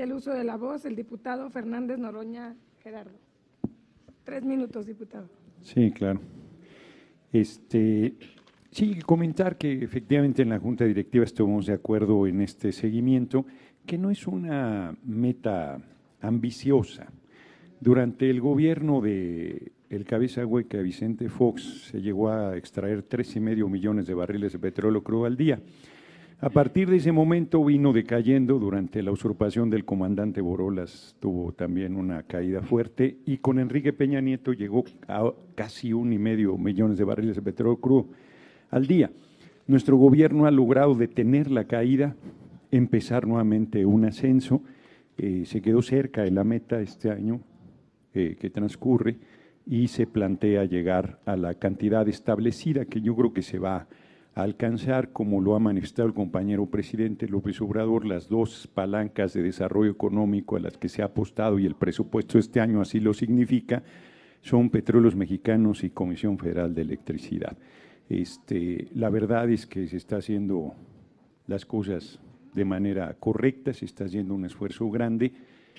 el uso de la voz el diputado Fernández Noroña Gerardo. Tres minutos, diputado. Sí, claro. Este, sí, comentar que efectivamente en la Junta Directiva estuvimos de acuerdo en este seguimiento, que no es una meta ambiciosa. Durante el gobierno de el cabeza hueca Vicente Fox se llegó a extraer tres y medio millones de barriles de petróleo crudo al día. A partir de ese momento vino decayendo durante la usurpación del comandante Borolas, tuvo también una caída fuerte y con Enrique Peña Nieto llegó a casi un y medio millones de barriles de petróleo crudo al día. Nuestro gobierno ha logrado detener la caída, empezar nuevamente un ascenso. Eh, se quedó cerca de la meta este año eh, que transcurre y se plantea llegar a la cantidad establecida que yo creo que se va a alcanzar, como lo ha manifestado el compañero presidente López Obrador, las dos palancas de desarrollo económico a las que se ha apostado y el presupuesto este año así lo significa, son Petróleos Mexicanos y Comisión Federal de Electricidad. Este, la verdad es que se está haciendo las cosas de manera correcta, se está haciendo un esfuerzo grande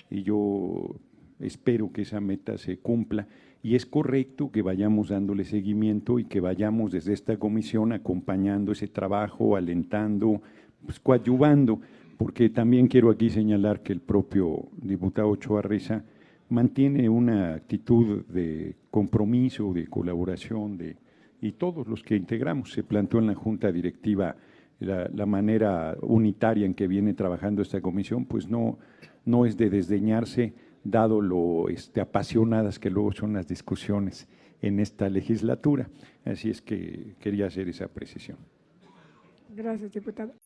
y yo espero que esa meta se cumpla y es correcto que vayamos dándole seguimiento y que vayamos desde esta comisión acompañando ese trabajo, alentando, pues, coadyuvando, porque también quiero aquí señalar que el propio diputado Ochoa mantiene una actitud de compromiso, de colaboración, de, y todos los que integramos. Se planteó en la Junta Directiva la, manera unitaria en que viene trabajando esta comisión, pues no, no es de desdeñarse dado lo este, apasionadas que luego son las discusiones en esta legislatura. Así es que quería hacer esa precisión. Gracias, diputado.